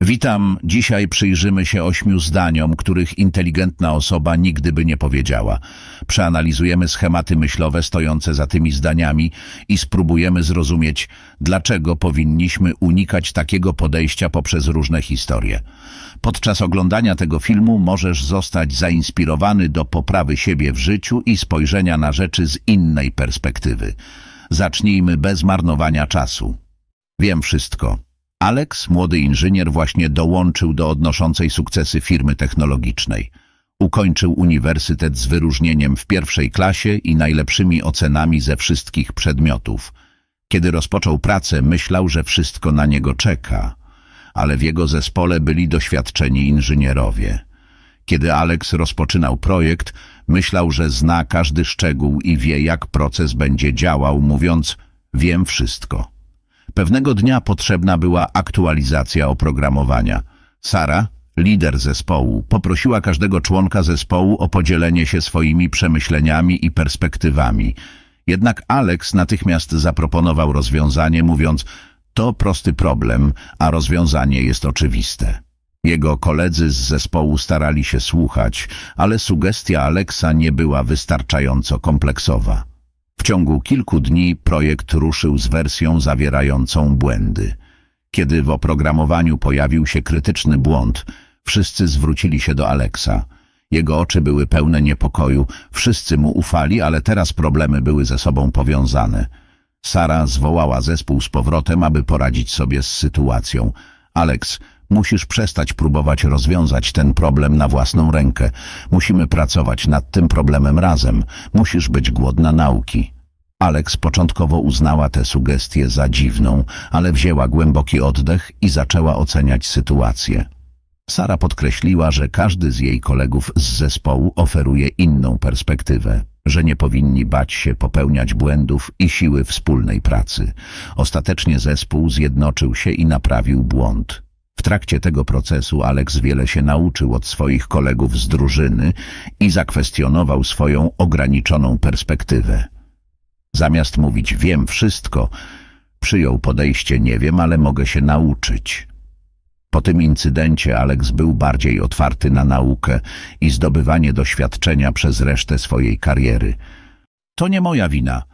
Witam. Dzisiaj przyjrzymy się ośmiu zdaniom, których inteligentna osoba nigdy by nie powiedziała. Przeanalizujemy schematy myślowe stojące za tymi zdaniami i spróbujemy zrozumieć, dlaczego powinniśmy unikać takiego podejścia poprzez różne historie. Podczas oglądania tego filmu możesz zostać zainspirowany do poprawy siebie w życiu i spojrzenia na rzeczy z innej perspektywy. Zacznijmy bez marnowania czasu. Wiem wszystko Alex, młody inżynier, właśnie dołączył do odnoszącej sukcesy firmy technologicznej. Ukończył uniwersytet z wyróżnieniem w pierwszej klasie i najlepszymi ocenami ze wszystkich przedmiotów. Kiedy rozpoczął pracę, myślał, że wszystko na niego czeka, ale w jego zespole byli doświadczeni inżynierowie. Kiedy Alex rozpoczynał projekt, myślał, że zna każdy szczegół i wie, jak proces będzie działał, mówiąc – wiem wszystko – Pewnego dnia potrzebna była aktualizacja oprogramowania. Sara, lider zespołu, poprosiła każdego członka zespołu o podzielenie się swoimi przemyśleniami i perspektywami. Jednak Alex natychmiast zaproponował rozwiązanie, mówiąc to prosty problem, a rozwiązanie jest oczywiste. Jego koledzy z zespołu starali się słuchać, ale sugestia Alexa nie była wystarczająco kompleksowa. W ciągu kilku dni projekt ruszył z wersją zawierającą błędy. Kiedy w oprogramowaniu pojawił się krytyczny błąd, wszyscy zwrócili się do Alexa. Jego oczy były pełne niepokoju, wszyscy mu ufali, ale teraz problemy były ze sobą powiązane. Sara zwołała zespół z powrotem, aby poradzić sobie z sytuacją. Alex Musisz przestać próbować rozwiązać ten problem na własną rękę. Musimy pracować nad tym problemem razem. Musisz być głodna nauki. Alex początkowo uznała tę sugestię za dziwną, ale wzięła głęboki oddech i zaczęła oceniać sytuację. Sara podkreśliła, że każdy z jej kolegów z zespołu oferuje inną perspektywę, że nie powinni bać się popełniać błędów i siły wspólnej pracy. Ostatecznie zespół zjednoczył się i naprawił błąd. W trakcie tego procesu Alex wiele się nauczył od swoich kolegów z drużyny i zakwestionował swoją ograniczoną perspektywę. Zamiast mówić wiem wszystko, przyjął podejście nie wiem, ale mogę się nauczyć. Po tym incydencie Alex był bardziej otwarty na naukę i zdobywanie doświadczenia przez resztę swojej kariery. To nie moja wina –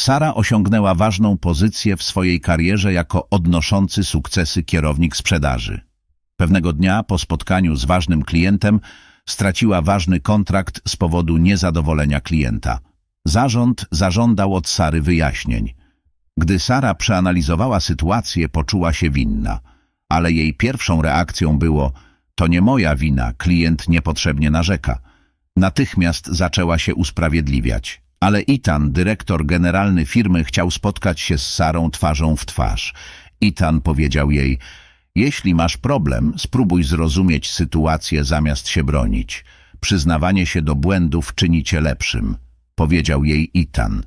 Sara osiągnęła ważną pozycję w swojej karierze jako odnoszący sukcesy kierownik sprzedaży. Pewnego dnia po spotkaniu z ważnym klientem straciła ważny kontrakt z powodu niezadowolenia klienta. Zarząd zażądał od Sary wyjaśnień. Gdy Sara przeanalizowała sytuację, poczuła się winna, ale jej pierwszą reakcją było to nie moja wina, klient niepotrzebnie narzeka. Natychmiast zaczęła się usprawiedliwiać. Ale Itan, dyrektor generalny firmy, chciał spotkać się z Sarą twarzą w twarz. Itan powiedział jej, jeśli masz problem, spróbuj zrozumieć sytuację zamiast się bronić. Przyznawanie się do błędów czyni cię lepszym, powiedział jej Itan.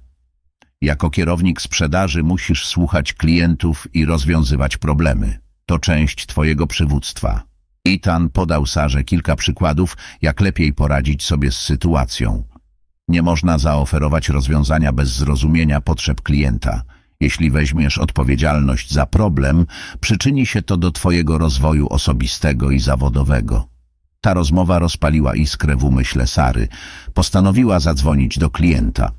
Jako kierownik sprzedaży musisz słuchać klientów i rozwiązywać problemy. To część twojego przywództwa. Itan podał Sarze kilka przykładów, jak lepiej poradzić sobie z sytuacją. Nie można zaoferować rozwiązania bez zrozumienia potrzeb klienta. Jeśli weźmiesz odpowiedzialność za problem, przyczyni się to do Twojego rozwoju osobistego i zawodowego. Ta rozmowa rozpaliła iskrę w umyśle Sary. Postanowiła zadzwonić do klienta.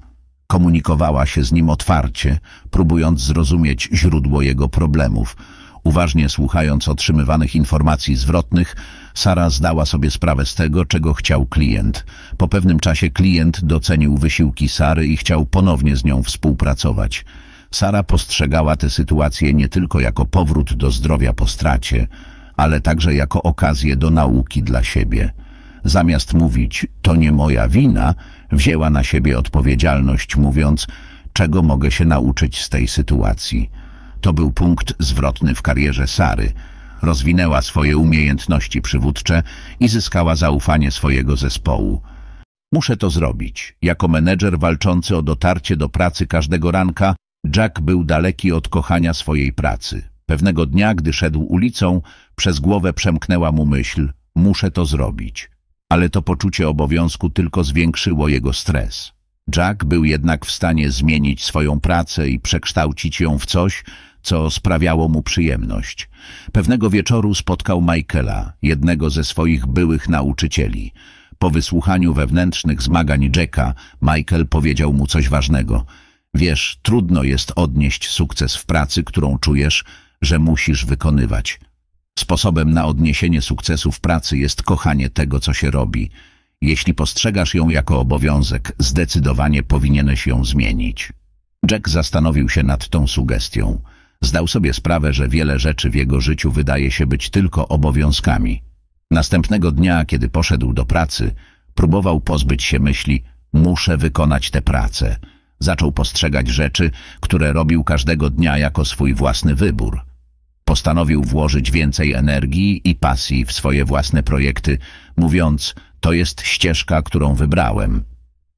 Komunikowała się z nim otwarcie, próbując zrozumieć źródło jego problemów. Uważnie słuchając otrzymywanych informacji zwrotnych, Sara zdała sobie sprawę z tego, czego chciał klient. Po pewnym czasie klient docenił wysiłki Sary i chciał ponownie z nią współpracować. Sara postrzegała tę sytuację nie tylko jako powrót do zdrowia po stracie, ale także jako okazję do nauki dla siebie. Zamiast mówić, to nie moja wina, wzięła na siebie odpowiedzialność mówiąc, czego mogę się nauczyć z tej sytuacji. To był punkt zwrotny w karierze Sary. Rozwinęła swoje umiejętności przywódcze i zyskała zaufanie swojego zespołu. Muszę to zrobić. Jako menedżer walczący o dotarcie do pracy każdego ranka, Jack był daleki od kochania swojej pracy. Pewnego dnia, gdy szedł ulicą, przez głowę przemknęła mu myśl – muszę to zrobić. Ale to poczucie obowiązku tylko zwiększyło jego stres. Jack był jednak w stanie zmienić swoją pracę i przekształcić ją w coś, co sprawiało mu przyjemność. Pewnego wieczoru spotkał Michaela, jednego ze swoich byłych nauczycieli. Po wysłuchaniu wewnętrznych zmagań Jacka, Michael powiedział mu coś ważnego. Wiesz, trudno jest odnieść sukces w pracy, którą czujesz, że musisz wykonywać. Sposobem na odniesienie sukcesu w pracy jest kochanie tego, co się robi. Jeśli postrzegasz ją jako obowiązek, zdecydowanie powinieneś ją zmienić. Jack zastanowił się nad tą sugestią. Zdał sobie sprawę, że wiele rzeczy w jego życiu wydaje się być tylko obowiązkami. Następnego dnia, kiedy poszedł do pracy, próbował pozbyć się myśli muszę wykonać tę pracę. Zaczął postrzegać rzeczy, które robił każdego dnia jako swój własny wybór. Postanowił włożyć więcej energii i pasji w swoje własne projekty, mówiąc to jest ścieżka, którą wybrałem.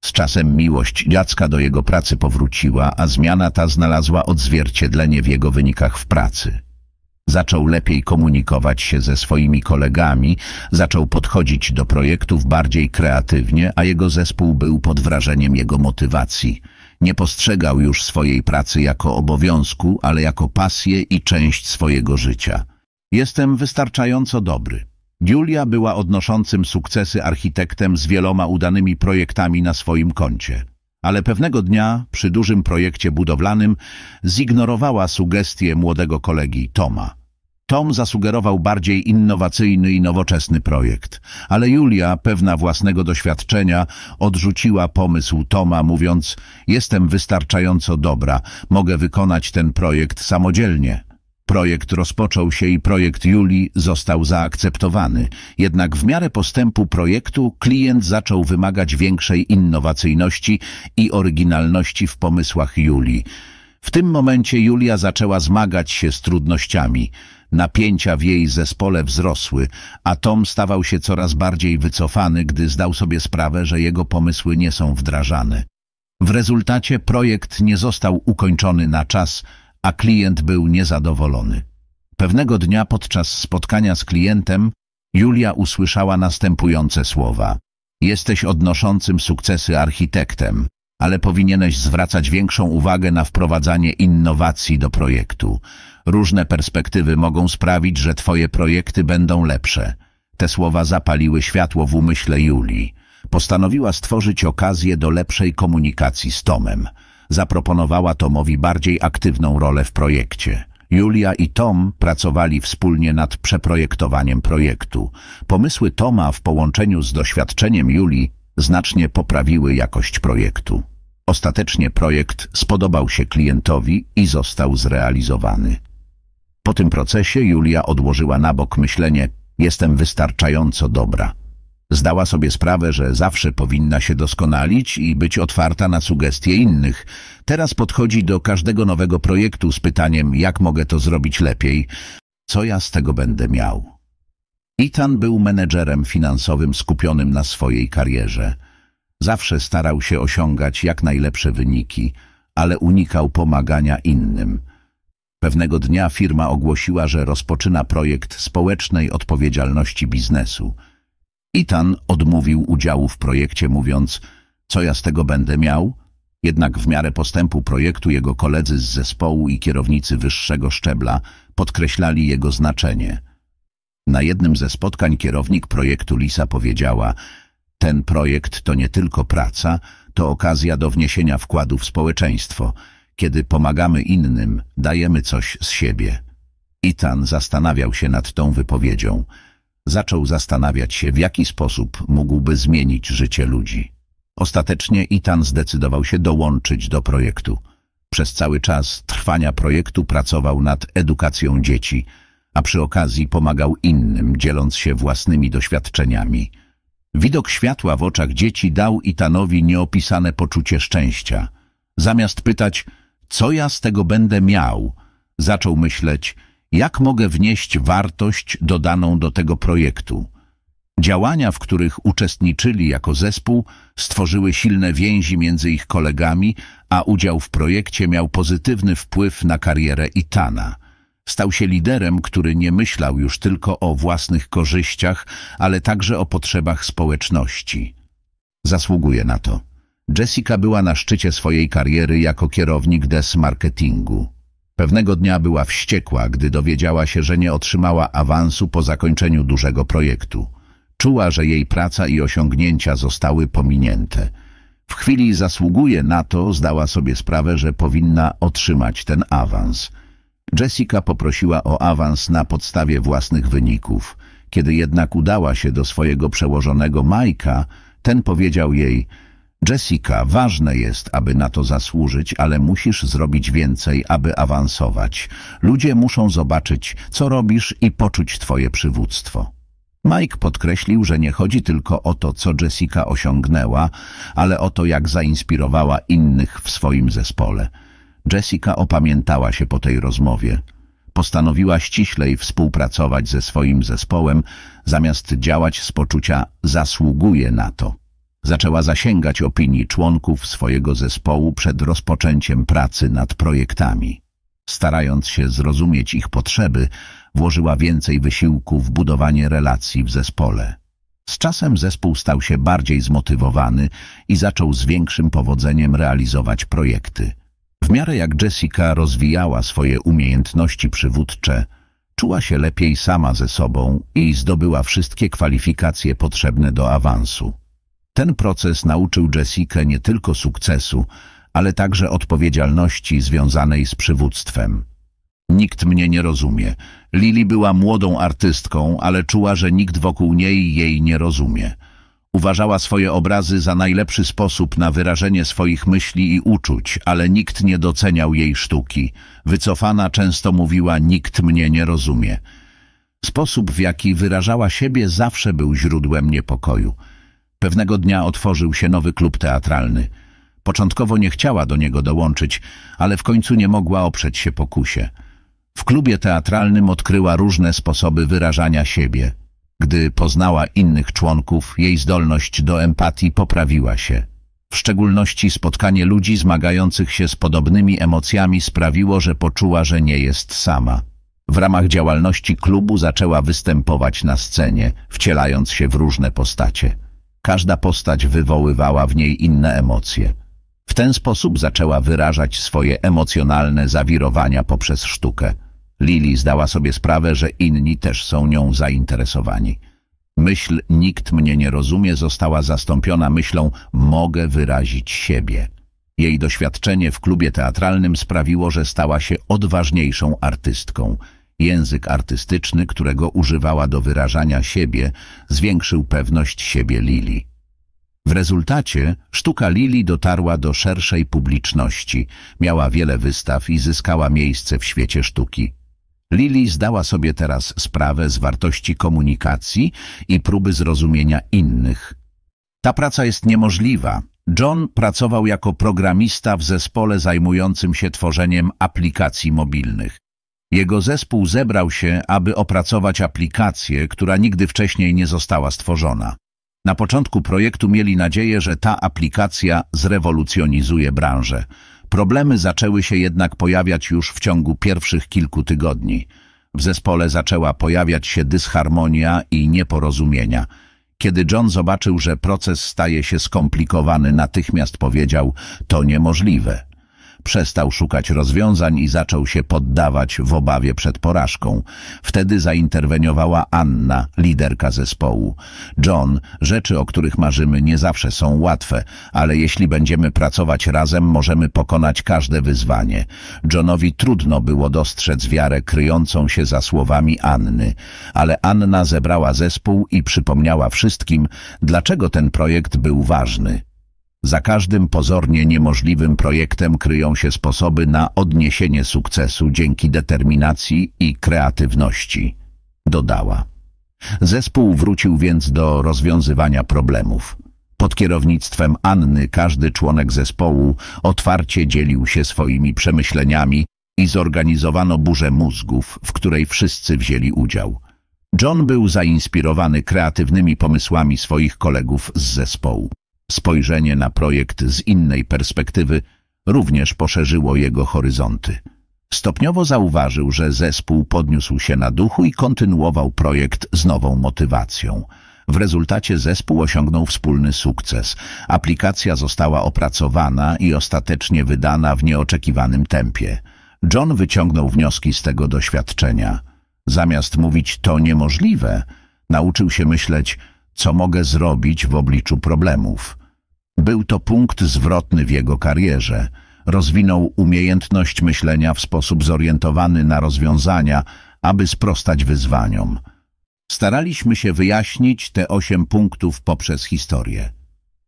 Z czasem miłość dziecka do jego pracy powróciła, a zmiana ta znalazła odzwierciedlenie w jego wynikach w pracy. Zaczął lepiej komunikować się ze swoimi kolegami, zaczął podchodzić do projektów bardziej kreatywnie, a jego zespół był pod wrażeniem jego motywacji. Nie postrzegał już swojej pracy jako obowiązku, ale jako pasję i część swojego życia. Jestem wystarczająco dobry. Julia była odnoszącym sukcesy architektem z wieloma udanymi projektami na swoim koncie. Ale pewnego dnia, przy dużym projekcie budowlanym, zignorowała sugestie młodego kolegi Toma. Tom zasugerował bardziej innowacyjny i nowoczesny projekt, ale Julia, pewna własnego doświadczenia, odrzuciła pomysł Toma, mówiąc Jestem wystarczająco dobra, mogę wykonać ten projekt samodzielnie. Projekt rozpoczął się i projekt Julii został zaakceptowany. Jednak w miarę postępu projektu klient zaczął wymagać większej innowacyjności i oryginalności w pomysłach Julii. W tym momencie Julia zaczęła zmagać się z trudnościami. Napięcia w jej zespole wzrosły, a Tom stawał się coraz bardziej wycofany, gdy zdał sobie sprawę, że jego pomysły nie są wdrażane. W rezultacie projekt nie został ukończony na czas – a klient był niezadowolony. Pewnego dnia podczas spotkania z klientem Julia usłyszała następujące słowa. Jesteś odnoszącym sukcesy architektem, ale powinieneś zwracać większą uwagę na wprowadzanie innowacji do projektu. Różne perspektywy mogą sprawić, że twoje projekty będą lepsze. Te słowa zapaliły światło w umyśle Julii. Postanowiła stworzyć okazję do lepszej komunikacji z Tomem zaproponowała Tomowi bardziej aktywną rolę w projekcie. Julia i Tom pracowali wspólnie nad przeprojektowaniem projektu. Pomysły Toma w połączeniu z doświadczeniem Julii znacznie poprawiły jakość projektu. Ostatecznie projekt spodobał się klientowi i został zrealizowany. Po tym procesie Julia odłożyła na bok myślenie jestem wystarczająco dobra – Zdała sobie sprawę, że zawsze powinna się doskonalić i być otwarta na sugestie innych. Teraz podchodzi do każdego nowego projektu z pytaniem, jak mogę to zrobić lepiej, co ja z tego będę miał. Ethan był menedżerem finansowym skupionym na swojej karierze. Zawsze starał się osiągać jak najlepsze wyniki, ale unikał pomagania innym. Pewnego dnia firma ogłosiła, że rozpoczyna projekt społecznej odpowiedzialności biznesu – Itan odmówił udziału w projekcie, mówiąc, co ja z tego będę miał? Jednak w miarę postępu projektu jego koledzy z zespołu i kierownicy wyższego szczebla podkreślali jego znaczenie. Na jednym ze spotkań kierownik projektu Lisa powiedziała ten projekt to nie tylko praca, to okazja do wniesienia wkładu w społeczeństwo. Kiedy pomagamy innym, dajemy coś z siebie. Itan zastanawiał się nad tą wypowiedzią zaczął zastanawiać się, w jaki sposób mógłby zmienić życie ludzi. Ostatecznie Itan zdecydował się dołączyć do projektu. Przez cały czas trwania projektu pracował nad edukacją dzieci, a przy okazji pomagał innym, dzieląc się własnymi doświadczeniami. Widok światła w oczach dzieci dał Itanowi nieopisane poczucie szczęścia. Zamiast pytać, co ja z tego będę miał, zaczął myśleć – jak mogę wnieść wartość dodaną do tego projektu. Działania, w których uczestniczyli jako zespół, stworzyły silne więzi między ich kolegami, a udział w projekcie miał pozytywny wpływ na karierę Itana. Stał się liderem, który nie myślał już tylko o własnych korzyściach, ale także o potrzebach społeczności. Zasługuje na to. Jessica była na szczycie swojej kariery jako kierownik des marketingu. Pewnego dnia była wściekła, gdy dowiedziała się, że nie otrzymała awansu po zakończeniu dużego projektu. Czuła, że jej praca i osiągnięcia zostały pominięte. W chwili zasługuje na to, zdała sobie sprawę, że powinna otrzymać ten awans. Jessica poprosiła o awans na podstawie własnych wyników. Kiedy jednak udała się do swojego przełożonego Majka, ten powiedział jej – Jessica, ważne jest, aby na to zasłużyć, ale musisz zrobić więcej, aby awansować. Ludzie muszą zobaczyć, co robisz i poczuć twoje przywództwo. Mike podkreślił, że nie chodzi tylko o to, co Jessica osiągnęła, ale o to, jak zainspirowała innych w swoim zespole. Jessica opamiętała się po tej rozmowie. Postanowiła ściślej współpracować ze swoim zespołem, zamiast działać z poczucia zasługuje na to zaczęła zasięgać opinii członków swojego zespołu przed rozpoczęciem pracy nad projektami. Starając się zrozumieć ich potrzeby, włożyła więcej wysiłku w budowanie relacji w zespole. Z czasem zespół stał się bardziej zmotywowany i zaczął z większym powodzeniem realizować projekty. W miarę jak Jessica rozwijała swoje umiejętności przywódcze, czuła się lepiej sama ze sobą i zdobyła wszystkie kwalifikacje potrzebne do awansu. Ten proces nauczył Jessica nie tylko sukcesu, ale także odpowiedzialności związanej z przywództwem. Nikt mnie nie rozumie. Lili była młodą artystką, ale czuła, że nikt wokół niej jej nie rozumie. Uważała swoje obrazy za najlepszy sposób na wyrażenie swoich myśli i uczuć, ale nikt nie doceniał jej sztuki. Wycofana często mówiła, nikt mnie nie rozumie. Sposób, w jaki wyrażała siebie, zawsze był źródłem niepokoju. Pewnego dnia otworzył się nowy klub teatralny. Początkowo nie chciała do niego dołączyć, ale w końcu nie mogła oprzeć się pokusie. W klubie teatralnym odkryła różne sposoby wyrażania siebie. Gdy poznała innych członków, jej zdolność do empatii poprawiła się. W szczególności spotkanie ludzi zmagających się z podobnymi emocjami sprawiło, że poczuła, że nie jest sama. W ramach działalności klubu zaczęła występować na scenie, wcielając się w różne postacie. Każda postać wywoływała w niej inne emocje. W ten sposób zaczęła wyrażać swoje emocjonalne zawirowania poprzez sztukę. Lili zdała sobie sprawę, że inni też są nią zainteresowani. Myśl nikt mnie nie rozumie została zastąpiona myślą mogę wyrazić siebie. Jej doświadczenie w klubie teatralnym sprawiło, że stała się odważniejszą artystką – Język artystyczny, którego używała do wyrażania siebie, zwiększył pewność siebie Lili. W rezultacie sztuka Lili dotarła do szerszej publiczności, miała wiele wystaw i zyskała miejsce w świecie sztuki. Lili zdała sobie teraz sprawę z wartości komunikacji i próby zrozumienia innych. Ta praca jest niemożliwa. John pracował jako programista w zespole zajmującym się tworzeniem aplikacji mobilnych. Jego zespół zebrał się, aby opracować aplikację, która nigdy wcześniej nie została stworzona. Na początku projektu mieli nadzieję, że ta aplikacja zrewolucjonizuje branżę. Problemy zaczęły się jednak pojawiać już w ciągu pierwszych kilku tygodni. W zespole zaczęła pojawiać się dysharmonia i nieporozumienia. Kiedy John zobaczył, że proces staje się skomplikowany, natychmiast powiedział – to niemożliwe. Przestał szukać rozwiązań i zaczął się poddawać w obawie przed porażką. Wtedy zainterweniowała Anna, liderka zespołu. John, rzeczy, o których marzymy, nie zawsze są łatwe, ale jeśli będziemy pracować razem, możemy pokonać każde wyzwanie. Johnowi trudno było dostrzec wiarę kryjącą się za słowami Anny, ale Anna zebrała zespół i przypomniała wszystkim, dlaczego ten projekt był ważny. Za każdym pozornie niemożliwym projektem kryją się sposoby na odniesienie sukcesu dzięki determinacji i kreatywności, dodała. Zespół wrócił więc do rozwiązywania problemów. Pod kierownictwem Anny każdy członek zespołu otwarcie dzielił się swoimi przemyśleniami i zorganizowano burzę mózgów, w której wszyscy wzięli udział. John był zainspirowany kreatywnymi pomysłami swoich kolegów z zespołu. Spojrzenie na projekt z innej perspektywy również poszerzyło jego horyzonty. Stopniowo zauważył, że zespół podniósł się na duchu i kontynuował projekt z nową motywacją. W rezultacie zespół osiągnął wspólny sukces. Aplikacja została opracowana i ostatecznie wydana w nieoczekiwanym tempie. John wyciągnął wnioski z tego doświadczenia. Zamiast mówić to niemożliwe, nauczył się myśleć, co mogę zrobić w obliczu problemów. Był to punkt zwrotny w jego karierze. Rozwinął umiejętność myślenia w sposób zorientowany na rozwiązania, aby sprostać wyzwaniom. Staraliśmy się wyjaśnić te osiem punktów poprzez historię.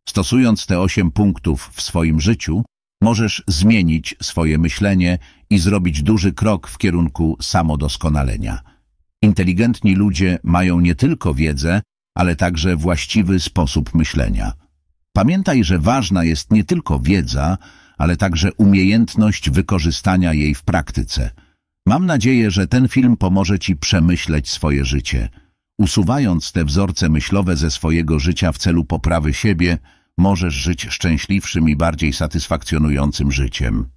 Stosując te osiem punktów w swoim życiu, możesz zmienić swoje myślenie i zrobić duży krok w kierunku samodoskonalenia. Inteligentni ludzie mają nie tylko wiedzę, ale także właściwy sposób myślenia. Pamiętaj, że ważna jest nie tylko wiedza, ale także umiejętność wykorzystania jej w praktyce. Mam nadzieję, że ten film pomoże Ci przemyśleć swoje życie. Usuwając te wzorce myślowe ze swojego życia w celu poprawy siebie, możesz żyć szczęśliwszym i bardziej satysfakcjonującym życiem.